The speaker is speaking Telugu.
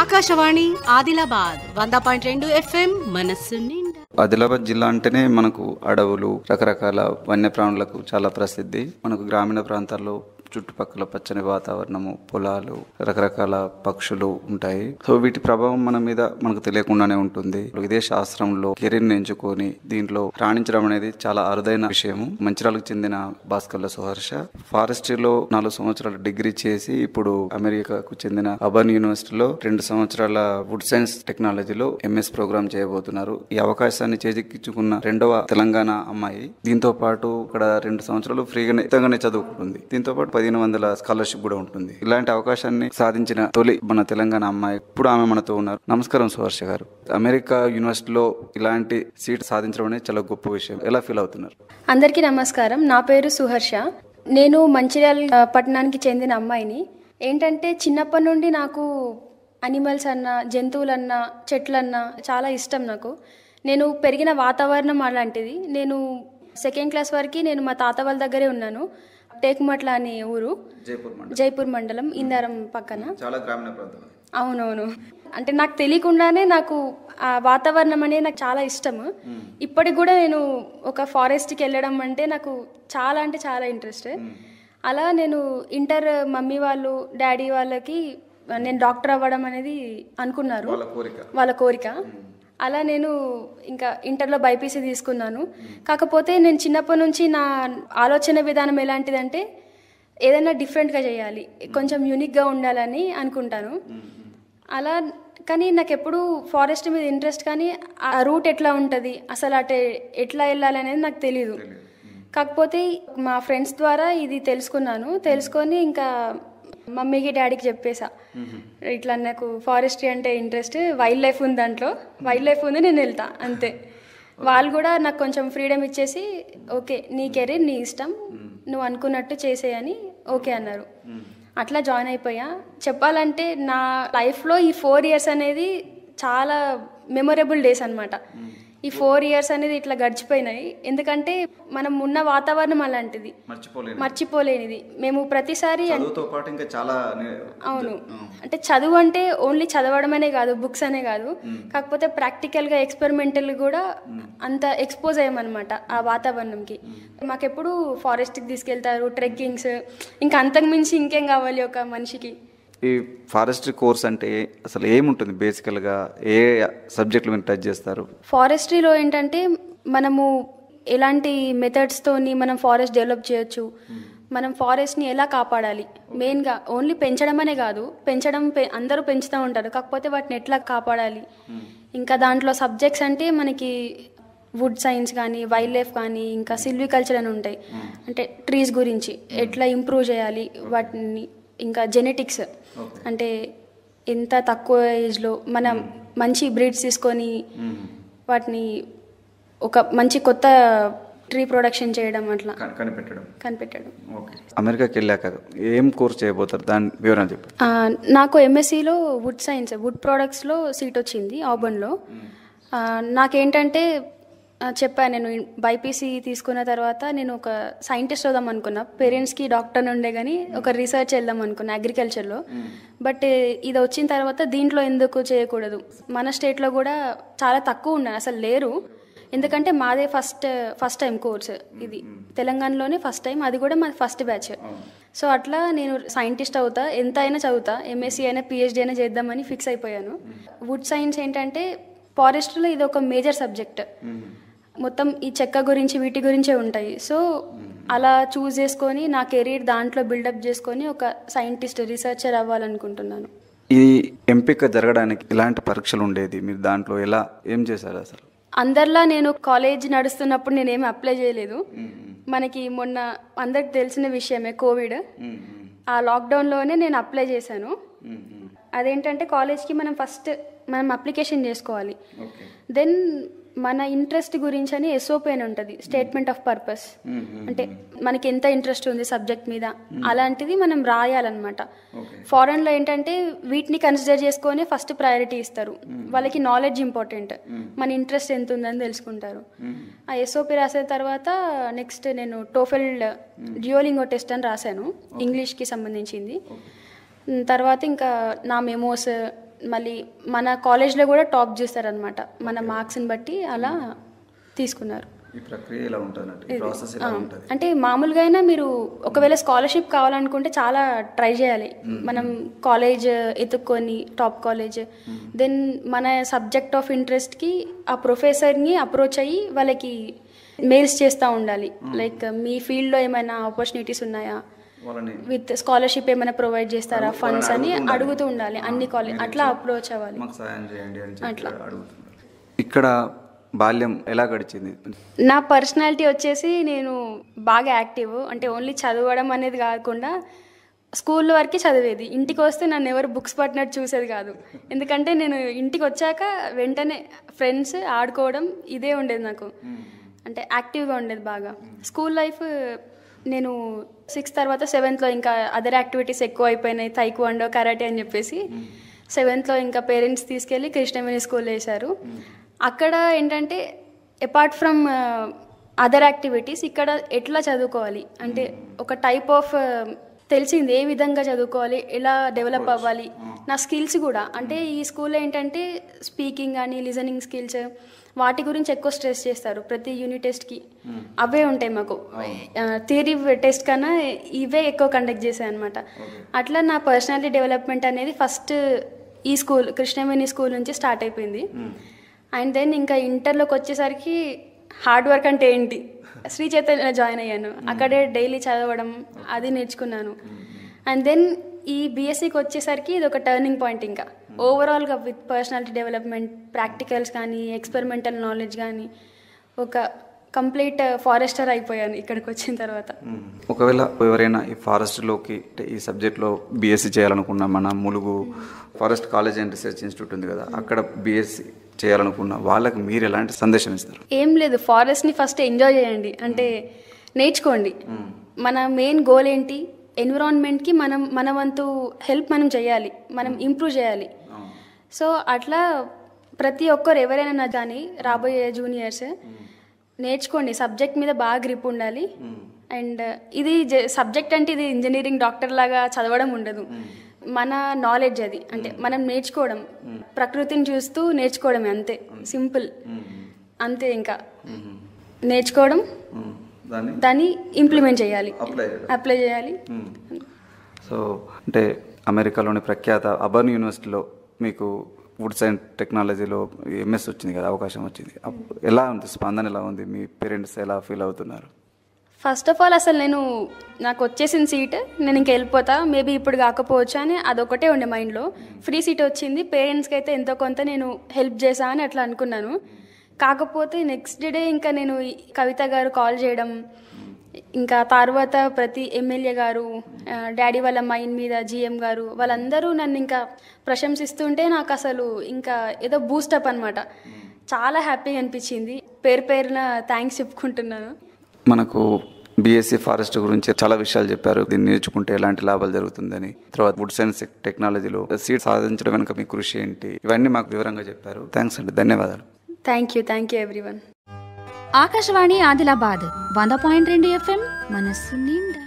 ఆకాశవాణి ఆదిలాబాద్ వంద పాయింట్ రెండు ఎఫ్ఎం మనస్సు ఆదిలాబాద్ జిల్లా అంటేనే మనకు అడవులు రకరకాల వన్యప్రాణులకు చాలా ప్రసిద్ధి మనకు గ్రామీణ ప్రాంతాల్లో చుట్టుపక్కల పచ్చని వాతావరణము పొలాలు రకరకాల పక్షులు ఉంటాయి సో వీటి ప్రభావం మన మీద మనకు తెలియకుండానే ఉంటుంది ఇదే శాస్త్రంలో కెరీర్ని ఎంచుకొని దీంట్లో రాణించడం అనేది చాలా అరుదైన విషయము మంచిరాలకు చెందిన భాస్కర్ల సుహర్ష ఫారెస్ట్రీలో నాలుగు సంవత్సరాల డిగ్రీ చేసి ఇప్పుడు అమెరికాకు చెందిన అబర్న్ యూనివర్సిటీలో రెండు సంవత్సరాల వుడ్ సైన్స్ టెక్నాలజీలో ఎంఎస్ ప్రోగ్రామ్ చేయబోతున్నారు ఈ అవకాశాన్ని చేజిక్కించుకున్న రెండవ తెలంగాణ అమ్మాయి దీంతో పాటు ఇక్కడ రెండు సంవత్సరాలు ఫ్రీగానే చదువుకుంటుంది దీంతో పాటు పదిహేను వందల స్కాలర్షిప్ కూడా ఉంటుంది ఇలాంటి అవకాశాన్ని సాధించిన తొలి మన తెలంగాణ అమ్మాయి ఇప్పుడు ఆమె మనతో ఉన్నారు నమస్కారం సుహర్ష గారు అమెరికా యూనివర్సిటీలో ఇలాంటి సీట్ సాధించడం అనేది చాలా గొప్ప విషయం ఎలా ఫీల్ అవుతున్నారు అందరికీ నమస్కారం నా పేరు సుహర్ష నేను మంచిర్యాల పట్టణానికి చెందిన అమ్మాయిని ఏంటంటే చిన్నప్పటి నుండి నాకు అనిమల్స్ అన్న జంతువులన్నా చెట్లన్నా చాలా ఇష్టం నాకు నేను పెరిగిన వాతావరణం అలాంటిది నేను సెకండ్ క్లాస్ వరకు నేను మా తాత వాళ్ళ దగ్గరే ఉన్నాను టేకుమట్ల అనే ఊరు జైపూర్ మండలం ఇందారం పక్కన చాలా గ్రామీణ ప్రాంతం అవునవును అంటే నాకు తెలియకుండానే నాకు ఆ వాతావరణం అనేది నాకు చాలా ఇష్టము ఇప్పటికి కూడా నేను ఒక ఫారెస్ట్కి వెళ్ళడం అంటే నాకు చాలా అంటే చాలా ఇంట్రెస్ట్ అలా నేను ఇంటర్ మమ్మీ వాళ్ళు డాడీ వాళ్ళకి నేను డాక్టర్ అవ్వడం అనేది అనుకున్నారు వాళ్ళ కోరిక అలా నేను ఇంకా ఇంటర్లో బైపీసీ తీసుకున్నాను కాకపోతే నేను చిన్నప్పటి నుంచి నా ఆలోచన విధానం ఎలాంటిదంటే ఏదైనా డిఫరెంట్గా చేయాలి కొంచెం యూనిక్గా ఉండాలని అనుకుంటాను అలా కానీ నాకు ఎప్పుడు ఫారెస్ట్ మీద ఇంట్రెస్ట్ కానీ ఆ రూట్ ఎట్లా ఉంటుంది అసలు అటు ఎట్లా వెళ్ళాలి అనేది నాకు తెలియదు కాకపోతే మా ఫ్రెండ్స్ ద్వారా ఇది తెలుసుకున్నాను తెలుసుకొని ఇంకా మమ్మీకి డాడీకి చెప్పేసా ఇట్లా నాకు ఫారెస్ట్రీ అంటే ఇంట్రెస్ట్ వైల్డ్ లైఫ్ ఉంది దాంట్లో వైల్డ్ లైఫ్ ఉంది నేను వెళ్తా అంతే వాళ్ళు కూడా నాకు కొంచెం ఫ్రీడమ్ ఇచ్చేసి ఓకే నీ కెరీర్ నీ ఇష్టం నువ్వు అనుకున్నట్టు చేసేయని ఓకే అన్నారు అట్లా జాయిన్ అయిపోయా చెప్పాలంటే నా లైఫ్లో ఈ ఫోర్ ఇయర్స్ అనేది చాలా మెమొరబుల్ డేస్ అనమాట ఈ ఫోర్ ఇయర్స్ అనేది ఇట్లా గడిచిపోయినాయి ఎందుకంటే మనం ఉన్న వాతావరణం అలాంటిది మర్చిపోలేనిది మేము ప్రతిసారి చాలా అవును అంటే చదువు అంటే ఓన్లీ చదవడమనే కాదు బుక్స్ అనే కాదు కాకపోతే ప్రాక్టికల్గా ఎక్స్పెరిమెంటల్ కూడా అంత ఎక్స్పోజ్ అయ్యామన్నమాట ఆ వాతావరణంకి మాకెప్పుడు ఫారెస్ట్కి తీసుకెళ్తారు ట్రెక్కింగ్స్ ఇంకా అంతకుమించి ఇంకేం కావాలి ఒక మనిషికి ఈ ఫారెస్ట్రీ కోర్స్ అంటే అసలు ఏముంటుంది బేసికల్గా ఏ సబ్జెక్టులు మీరు టచ్ చేస్తారు ఫారెస్ట్రీలో ఏంటంటే మనము ఎలాంటి మెథడ్స్తోని మనం ఫారెస్ట్ డెవలప్ చేయొచ్చు hmm. మనం ఫారెస్ట్ని ఎలా కాపాడాలి మెయిన్గా ఓన్లీ పెంచడం అనే కాదు పెంచడం అందరూ పెంచుతూ ఉంటారు కాకపోతే వాటిని ఎట్లా కాపాడాలి hmm. ఇంకా దాంట్లో సబ్జెక్ట్స్ అంటే మనకి వుడ్ సైన్స్ కానీ వైల్డ్ లైఫ్ కానీ ఇంకా సిల్వికల్చర్ hmm. అని ఉంటాయి అంటే ట్రీస్ గురించి ఎట్లా ఇంప్రూవ్ చేయాలి వాటిని ఇంకా జెనెటిక్స్ అంటే ఎంత తక్కువ ఏజ్లో మనం hmm. మంచి బ్రీడ్స్ తీసుకొని hmm. వాటిని ఒక మంచి కొత్త ట్రీ ప్రొడక్షన్ చేయడం అట్లా కనిపెట్టడం కనిపెట్టడం అమెరికాకి వెళ్ళాక ఏం కోర్స్ చేయబోతారు దాని వివరణ చెప్పి నాకు ఎంఎస్సిలో వుడ్ సైన్స్ వుడ్ ప్రోడక్ట్స్లో సీట్ వచ్చింది ఆబన్లో hmm. నాకేంటంటే చెప్పాను నేను బైపీసీ తీసుకున్న తర్వాత నేను ఒక సైంటిస్ట్ అవుదాం అనుకున్నా పేరెంట్స్కి డాక్టర్ ఉండే కానీ ఒక రీసెర్చ్ వెళ్దాం అనుకున్నా అగ్రికల్చర్లో బట్ ఇది వచ్చిన తర్వాత దీంట్లో ఎందుకు చేయకూడదు మన స్టేట్లో కూడా చాలా తక్కువ ఉన్నాను అసలు లేరు ఎందుకంటే మాదే ఫస్ట్ ఫస్ట్ టైం కోర్స్ ఇది తెలంగాణలోనే ఫస్ట్ టైం అది కూడా మాది ఫస్ట్ బ్యాచ్ సో అట్లా నేను సైంటిస్ట్ అవుతా ఎంత అయినా చదువుతా ఎంఎస్సీ అయినా పిహెచ్డి అయినా చేద్దామని ఫిక్స్ అయిపోయాను వుడ్ సైన్స్ ఏంటంటే ఫారెస్ట్లో ఇది ఒక మేజర్ సబ్జెక్ట్ మొత్తం ఈ చెక్క గురించి వీటి గురించే ఉంటాయి సో అలా చూస్ చేసుకొని నా కెరీర్ దాంట్లో బిల్డప్ చేసుకొని ఒక సైంటిస్ట్ రీసెర్చర్ అవ్వాలనుకుంటున్నాను ఈ ఎంపిక జరగడానికి ఇలాంటి పరీక్షలు ఉండేది మీరు దాంట్లో ఎలా ఏం చేశారు అసలు అందరిలా నేను కాలేజ్ నడుస్తున్నప్పుడు ఏమి అప్లై చేయలేదు మనకి మొన్న అందరికి తెలిసిన విషయమే కోవిడ్ ఆ లాక్డౌన్లోనే నేను అప్లై చేశాను అదేంటంటే కాలేజ్కి మనం ఫస్ట్ మనం అప్లికేషన్ చేసుకోవాలి దెన్ మన ఇంట్రెస్ట్ గురించి అని ఎస్ఓపి అని ఉంటుంది స్టేట్మెంట్ ఆఫ్ పర్పస్ అంటే మనకి ఎంత ఇంట్రెస్ట్ ఉంది సబ్జెక్ట్ మీద అలాంటిది మనం రాయాలన్నమాట ఫారెన్లో ఏంటంటే వీటిని కన్సిడర్ చేసుకొని ఫస్ట్ ప్రయారిటీ ఇస్తారు వాళ్ళకి నాలెడ్జ్ ఇంపార్టెంట్ మన ఇంట్రెస్ట్ ఎంత ఉందని తెలుసుకుంటారు ఆ ఎస్ఓపి రాసిన తర్వాత నెక్స్ట్ నేను టోఫెల్ డ్యూలింగో టెస్ట్ అని రాశాను ఇంగ్లీష్కి సంబంధించింది తర్వాత ఇంకా నా మెమోస్ మళ్ళీ మన కాలేజ్లో కూడా టాప్ చేస్తారనమాట మన మార్క్స్ని బట్టి అలా తీసుకున్నారు అంటే మామూలుగా అయినా మీరు ఒకవేళ స్కాలర్షిప్ కావాలనుకుంటే చాలా ట్రై చేయాలి మనం కాలేజ్ ఎత్తుక్కొని టాప్ కాలేజ్ దెన్ మన సబ్జెక్ట్ ఆఫ్ ఇంట్రెస్ట్కి ఆ ప్రొఫెసర్ని అప్రోచ్ అయ్యి వాళ్ళకి మెయిల్స్ చేస్తూ ఉండాలి లైక్ మీ ఫీల్డ్లో ఏమైనా ఆపర్చునిటీస్ ఉన్నాయా విత్ స్కాలర్షిప్ ఏమైనా ప్రొవైడ్ చేస్తారా ఫండ్స్ అని అడుగుతూ ఉండాలి అన్ని కాలేజ్ అట్లా అప్రోచ్ అవ్వాలి ఇక్కడ బాల్యం ఎలా గడిచింది నా పర్సనాలిటీ వచ్చేసి నేను బాగా యాక్టివ్ అంటే ఓన్లీ చదవడం అనేది కాకుండా స్కూల్ వరకు చదివేది ఇంటికి వస్తే నన్ను ఎవరు బుక్స్ పట్టినట్టు చూసేది కాదు ఎందుకంటే నేను ఇంటికి వచ్చాక వెంటనే ఫ్రెండ్స్ ఆడుకోవడం ఇదే ఉండేది నాకు అంటే యాక్టివ్గా ఉండేది బాగా స్కూల్ లైఫ్ నేను సిక్స్త్ తర్వాత సెవెంత్లో ఇంకా అదర్ యాక్టివిటీస్ ఎక్కువ అయిపోయినాయి అండో కరాటే అని చెప్పేసి సెవెంత్లో hmm. ఇంకా పేరెంట్స్ తీసుకెళ్ళి కృష్ణవేణి స్కూల్ వేశారు hmm. అక్కడ ఏంటంటే అపార్ట్ ఫ్రమ్ అదర్ యాక్టివిటీస్ ఇక్కడ ఎట్లా చదువుకోవాలి అంటే hmm. ఒక టైప్ ఆఫ్ తెలిసింది ఏ విధంగా చదువుకోవాలి ఎలా డెవలప్ అవ్వాలి నా స్కిల్స్ hmm. కూడా అంటే ఈ స్కూల్లో ఏంటంటే స్పీకింగ్ కానీ లిజనింగ్ స్కిల్స్ వాటి గురించి ఎక్కువ స్ట్రెస్ చేస్తారు ప్రతి యూనిట్ టెస్ట్కి hmm. అవే ఉంటాయి మాకు థియరీ oh. టెస్ట్ కన్నా ఇవే ఎక్కువ కండక్ట్ చేశాయి అనమాట అట్లా నా పర్సనాలిటీ డెవలప్మెంట్ అనేది ఫస్ట్ ఈ స్కూల్ కృష్ణవేణి స్కూల్ నుంచి స్టార్ట్ అయిపోయింది అండ్ hmm. దెన్ ఇంకా ఇంటర్లోకి వచ్చేసరికి హార్డ్ వర్క్ అంటే ఏంటి శ్రీ చైతన్య జాయిన్ అయ్యాను అక్కడే డైలీ చదవడం అది నేర్చుకున్నాను అండ్ దెన్ ఈ బీఎస్సీకి e వచ్చేసరికి ఇది ఒక టర్నింగ్ పాయింట్ ఇంకా ఓవరాల్గా విత్ పర్సనాలిటీ డెవలప్మెంట్ ప్రాక్టికల్స్ కానీ ఎక్స్పెరిమెంటల్ నాలెడ్జ్ కానీ ఒక కంప్లీట్ ఫారెస్టర్ uh, అయిపోయాను ఇక్కడికి వచ్చిన తర్వాత ఒకవేళ ఎవరైనా ఈ ఫారెస్ట్లోకి ఈ సబ్జెక్ట్లో బీఎస్సీ e చేయాలనుకున్నా మన Mulugu forest college and research institute ఉంది కదా అక్కడ బీఎస్సీ చేయాలనుకున్న వాళ్ళకి మీరు ఎలాంటి సందేశం ఇస్తారు ఏం లేదు ఫారెస్ట్ని ఫస్ట్ ఎంజాయ్ చేయండి అంటే నేర్చుకోండి hmm. మన మెయిన్ గోల్ ఏంటి ఎన్విరాన్మెంట్కి మనం మన వంతు హెల్ప్ మనం చేయాలి మనం ఇంప్రూవ్ hmm. చేయాలి సో అట్లా ప్రతి ఒక్కరు ఎవరైనా కానీ రాబోయే జూనియర్స్ hmm. నేర్చుకోండి సబ్జెక్ట్ మీద బాగా గ్రిప్ ఉండాలి అండ్ ఇది సబ్జెక్ట్ అంటే ఇది ఇంజనీరింగ్ డాక్టర్ లాగా చదవడం ఉండదు మన నాలెడ్జ్ అది అంటే hmm. మనం నేర్చుకోవడం hmm. ప్రకృతిని చూస్తూ నేర్చుకోవడం అంతే సింపుల్ hmm. అంతే ఇంకా నేర్చుకోవడం దాన్ని ఇంప్లిమెంట్ చేయాలి అప్లై చేయాలి సో అంటే అమెరికాలోని ప్రఖ్యాత అబర్న్ యూనివర్సిటీలో మీకు ఫుడ్ సైన్స్ టెక్నాలజీలో ఎంఎస్ వచ్చింది కదా అవకాశం వచ్చింది ఎలా ఉంది స్పందన ఎలా ఉంది మీ పేరెంట్స్ ఎలా ఫీల్ అవుతున్నారు ఫస్ట్ ఆఫ్ ఆల్ అసలు నేను నాకు వచ్చేసిన సీట్ నేను ఇంక వెళ్ళిపోతా మేబీ ఇప్పుడు కాకపోవచ్చు అని అదొకటే ఉండే మైండ్లో ఫ్రీ సీట్ వచ్చింది పేరెంట్స్కి అయితే ఎంతో కొంత నేను హెల్ప్ చేశా అని అట్లా అనుకున్నాను కాకపోతే నెక్స్ట్ డే ఇంకా నేను కవిత గారు కాల్ చేయడం ఇంకా తర్వాత ప్రతి ఎమ్మెల్యే గారు డాడీ వాళ్ళ మైండ్ మీద జిఎం గారు వాళ్ళందరూ నన్ను ఇంకా ప్రశంసిస్తుంటే నాకు అసలు ఇంకా ఏదో బూస్టప్ అనమాట చాలా హ్యాపీగా అనిపించింది పేరు పేరున థ్యాంక్స్ చెప్పుకుంటున్నాను మనకు బీఎస్సీ ఫారెస్ట్ e గురించి చాలా విషయాలు చెప్పారు దీన్ని నేర్చుకుంటే ఎలాంటి లాభాలు జరుగుతుందని తర్వాత వుడ్స్ అండ్ టెక్నాలజీలో సీడ్ సాధించడం వెనుక మీ కృషి ఏంటి ఇవన్నీ మాకు వివరంగా చెప్పారు థ్యాంక్స్ అండి ధన్యవాదాలు thank you thank you everyone Akashvani Adilabad వంద పాయింట్ రెండు ఎఫ్ఎం మనస్సు నిండా